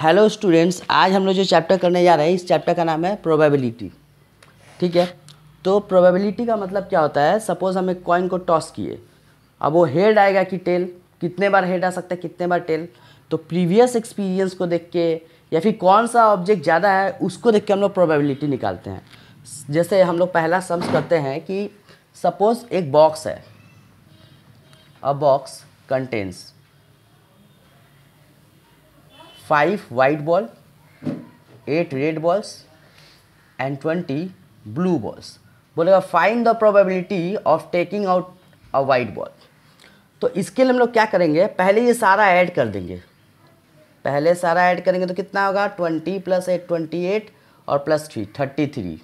Hello students आज हम लोग जो चैप्टर करने जा रहे हैं इस चैप्टर का नाम है प्रोबेबिलिटी ठीक है तो प्रोबेबिलिटी का मतलब क्या होता है सपोज हम एक कॉइन को टॉस किए अब वो हेड आएगा कि टेल कितने बार हेड आ सकता है कितने बार टेल तो प्रीवियस एक्सपीरियंस को देख के या फिर कौन सा ऑब्जेक्ट ज़्यादा है उसको देख के हम लोग प्रोबेबिलिटी निकालते हैं जैसे हम लोग पहला सम्स करते हैं कि सपोज एक बॉक्स है a box contains five white ball eight red balls and twenty blue balls बोलेगा find the probability of taking out a white ball तो इसके लिए हम लोग क्या करेंगे पहले ये सारा ऐड कर देंगे पहले सारा ऐड करेंगे तो कितना होगा twenty plus eight twenty eight और plus three thirty three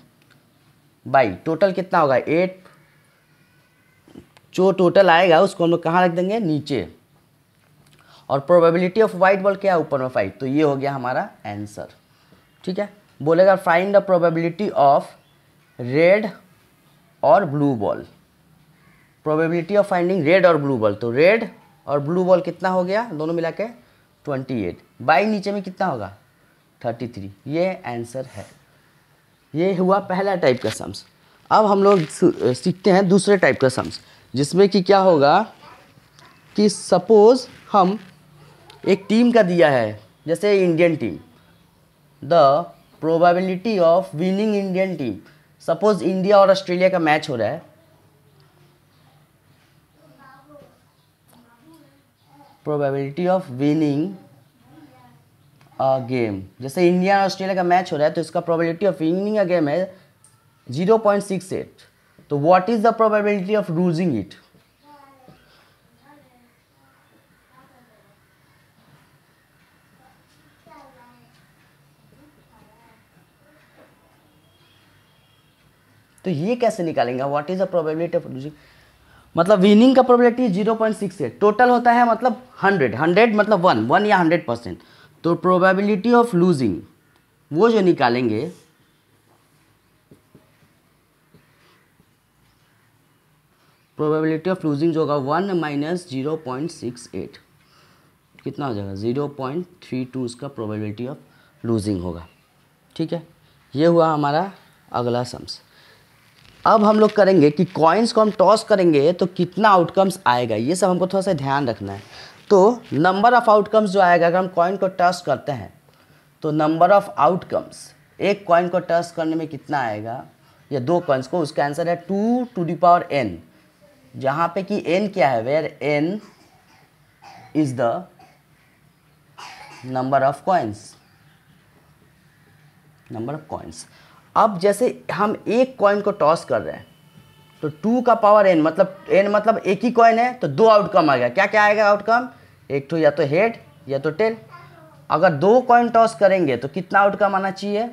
by total कितना होगा एट जो टोटल आएगा उसको हम लोग कहाँ रख देंगे नीचे और प्रोबेबिलिटी ऑफ वाइट बॉल क्या है ऊपर में फाइव तो ये हो गया हमारा आंसर ठीक है बोलेगा find the probability of red और blue ball probability of finding red और ब्लू बॉल तो रेड और ब्लू बॉल कितना हो गया दोनों मिला के ट्वेंटी एट बाई नीचे में कितना होगा थर्टी थ्री ये आंसर है ये हुआ पहला टाइप का सम्स अब हम लोग सीखते हैं दूसरे टाइप का सम्स जिसमें कि क्या होगा कि सपोज़ हम एक टीम का दिया है जैसे Indian team the probability of winning Indian team suppose India और ऑस्ट्रेलिया का मैच हो रहा है probability of winning a game जैसे इंडिया और ऑस्ट्रेलिया का मैच हो रहा है तो इसका probability of winning a game है जीरो पॉइंट सिक्स एट तो what is the probability of losing it तो ये कैसे निकालेंगे what is the probability of losing मतलब विनिंग का probability zero point six eight total होता है मतलब हंड्रेड हंड्रेड मतलब वन वन या हंड्रेड परसेंट तो प्रोबेबिलिटी ऑफ लूजिंग वो जो निकालेंगे प्रोबेबिलिटी ऑफ लूजिंग जो होगा one minus zero point six eight कितना हो जाएगा जीरो पॉइंट थ्री टू उसका प्रोबेबिलिटी ऑफ लूजिंग होगा ठीक है ये हुआ हमारा अगला सम्स अब हम लोग करेंगे कि कॉइन्स को हम टॉस करेंगे तो कितना आउटकम्स आएगा ये सब हमको थोड़ा सा ध्यान रखना है तो नंबर ऑफ़ आउटकम्स जो आएगा अगर हम कॉइन को टॉस करते हैं तो नंबर ऑफ़ आउटकम्स एक कॉइन को टॉस करने में कितना आएगा या दो कॉइन्स को उसका आंसर है two to the power N जहाँ पे कि एन क्या है where N is the number of coins number of coins अब जैसे हम एक कॉइन को टॉस कर रहे हैं तो टू का पावर एन मतलब एन मतलब एक ही कॉइन है तो दो आउटकम आ गया क्या क्या आएगा आउटकम एक तो या तो हेड या तो टेल अगर दो कॉइन टॉस करेंगे तो कितना आउटकम आना चाहिए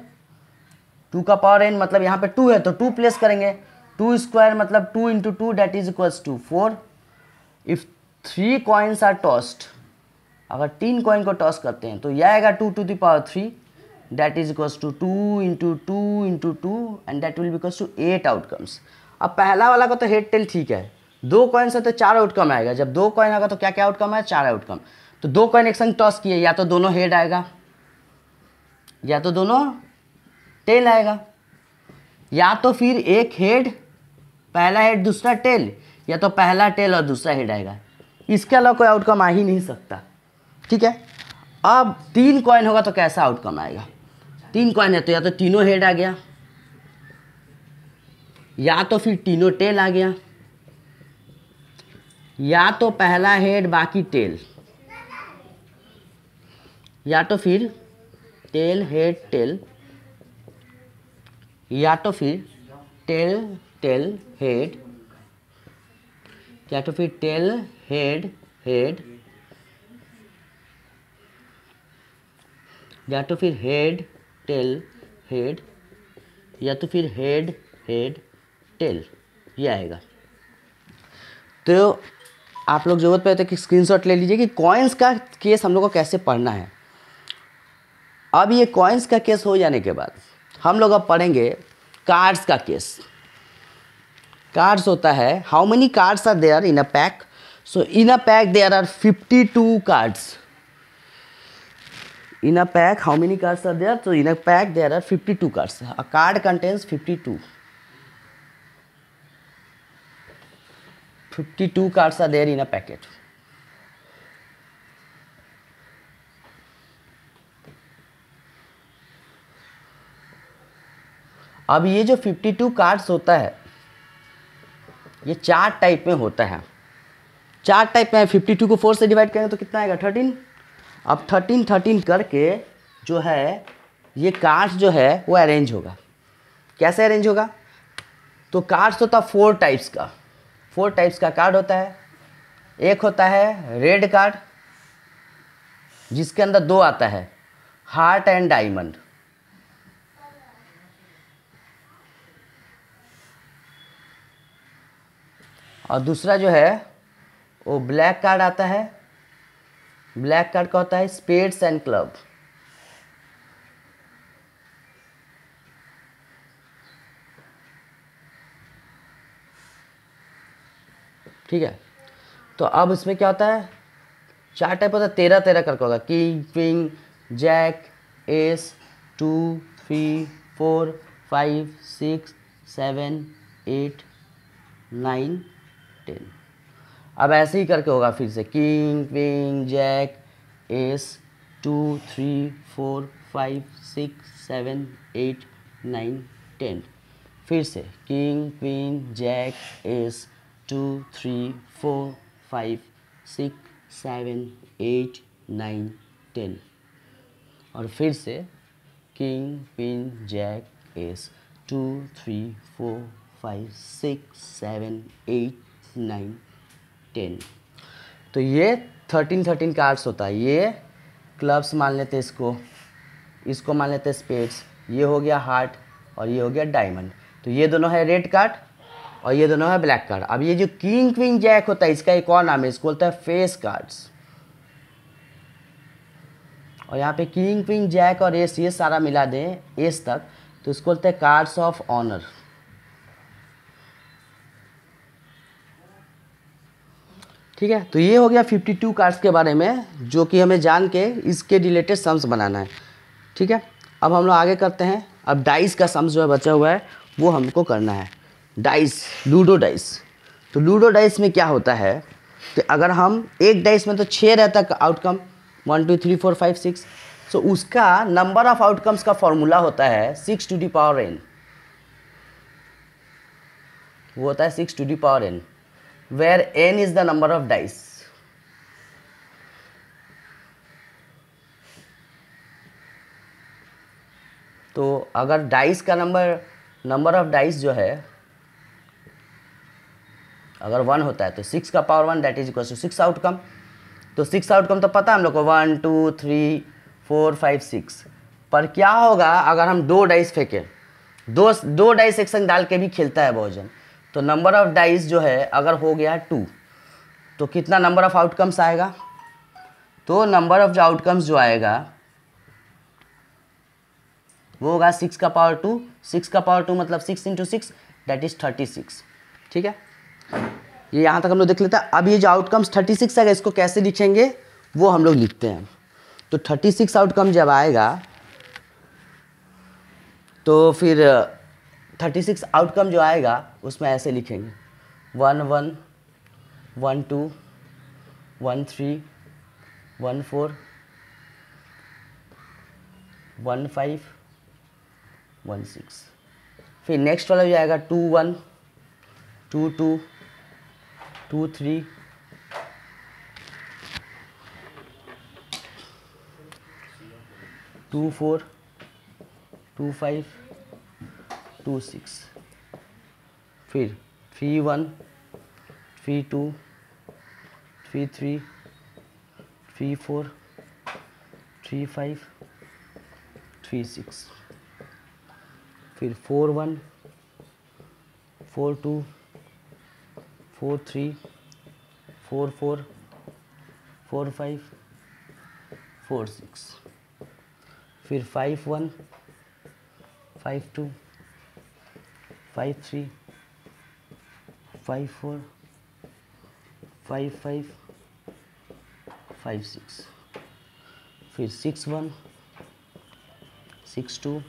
टू का पावर एन मतलब यहाँ पे टू है तो टू प्लेस करेंगे टू स्क्वायर मतलब two into two that is equals to four if three coins are tossed अगर तीन कॉइन को टॉस करते हैं तो यह आएगा two to the power three that is equals to 2 into 2 into 2 and that will be equals to 8 outcomes अब पहला वाला का तो हेड टेल ठीक है दो कॉइन से तो चार आउटकम आएगा जब दो कॉइन आएगा तो क्या क्या आउटकम है चार आउटकम तो दो कॉइन एक संग टॉस किए या तो दोनों हेड आएगा या तो दोनों टेल आएगा या तो फिर एक हेड पहला हेड दूसरा टेल या तो पहला टेल और दूसरा हेड आएगा इसके अलावा कोई आउटकम आ ही नहीं सकता ठीक है अब तीन कॉइन होगा तो कैसा आउटकम आएगा तीन कॉइन है तो या तो तीनों हेड आ गया या तो फिर तीनों टेल आ गया या तो पहला हेड बाकी टेल या तो फिर टेल हेड टेल या तो फिर टेल टेल हेड या तो फिर टेल हेड हेड या तो फिर हेड टेल हेड या तो फिर हेड हेड टेल ये आएगा तो आप लोग ज़रूरत पड़े तो कि स्क्रीनशॉट ले लीजिए कि कॉइन्स का केस हम लोग को कैसे पढ़ना है अब ये कॉइन्स का केस हो जाने के बाद हम लोग अब पढ़ेंगे कार्ड्स का केस कार्ड्स होता है how many cards are there in a pack so in a pack there are fifty two cards In a pack, how many cards are there? So in a pack, there are 52 cards. A card contains 52. 52 cards are there in a packet. अब ये जो 52 cards होता है ये चार type में होता है चार टाइप में 52 को फोर से डिवाइड करेंगे तो कितना आएगा थर्टीन अब थर्टीन थर्टीन करके जो है ये कार्ड्स जो है वो अरेंज होगा कैसे अरेंज होगा तो कार्ड्स तो होता है फोर टाइप्स का फोर टाइप्स का कार्ड होता है एक होता है रेड कार्ड जिसके अंदर दो आता है हार्ट एंड डायमंड और दूसरा जो है वो ब्लैक कार्ड आता है ब्लैक कार्ड का होता है स्पेड्स एंड क्लब ठीक है तो अब इसमें क्या होता है चार टाइप होता है तेरह तेरह करके होगा king king jack ace two three four five six seven eight nine ten अब ऐसे ही करके होगा फिर से king ping jack ace two three four five six seven eight nine ten फिर से king queen jack ace two three four five six seven eight nine ten और फिर से king queen jack ace two three four five six seven eight nine ten तो ये thirteen thirteen cards होता है ये क्लब्स मान लेते हैं इसको इसको मान लेते हैं स्पेड्स ये हो गया हार्ट और ये हो गया डायमंड तो ये दोनों है रेड कार्ड और ये दोनों है ब्लैक कार्ड अब ये जो किंग क्वीन जैक होता है इसका एक और नाम है इसको बोलता है फेस कार्ड्स और यहाँ पे किंग क्वीन जैक और एस ये सारा मिला दें एस तक तो इसको बोलते हैं कार्ड्स ऑफ ऑनर ठीक है तो ये हो गया 52 कार्ड्स के बारे में जो कि हमें जान के इसके रिलेटेड सम्स बनाना है ठीक है अब हम लोग आगे करते हैं अब डाइस का सम्स जो है बचा हुआ है वो हमको करना है डाइस लूडो डाइस तो लूडो डाइस में क्या होता है कि अगर हम एक डाइस में तो छः रहता outcome one two three four five six so उसका नंबर ऑफ आउटकम्स का फॉर्मूला होता है six to the power N वो होता है six to the power N where n is the number of dice. तो अगर डाइस का नंबर नंबर ऑफ डाइस जो है अगर वन होता है तो सिक्स का power one that is equal to six outcome तो सिक्स आउटकम तो पता है हम लोग को one two three four five six पर क्या होगा अगर हम दो डाइस फेंके दो दो डाइस एक संग डाल के भी खेलता है बहुजन तो नंबर ऑफ डाइस जो है अगर हो गया टू तो कितना नंबर ऑफ आउटकम्स आएगा तो नंबर ऑफ जो आउटकम्स जो आएगा वो होगा सिक्स का पावर टू सिक्स का पावर टू मतलब six into six that is thirty six ठीक है ये यहाँ तक हम लोग देख लेते हैं अब ये जो आउटकम्स थर्टी सिक्स आएगा इसको कैसे लिखेंगे वो हम लोग लिखते हैं तो थर्टी सिक्स आउटकम जब आएगा तो फिर थर्टी सिक्स आउटकम जो आएगा उसमें ऐसे लिखेंगे one one one two one three one four one five one six फिर नेक्स्ट वाला जो आएगा two one two two two three two four two five two six फिर three one three two three three three four three five three six फिर four one four two four three four four four five four six फिर five one five two five three five four five five five six फिर six one six to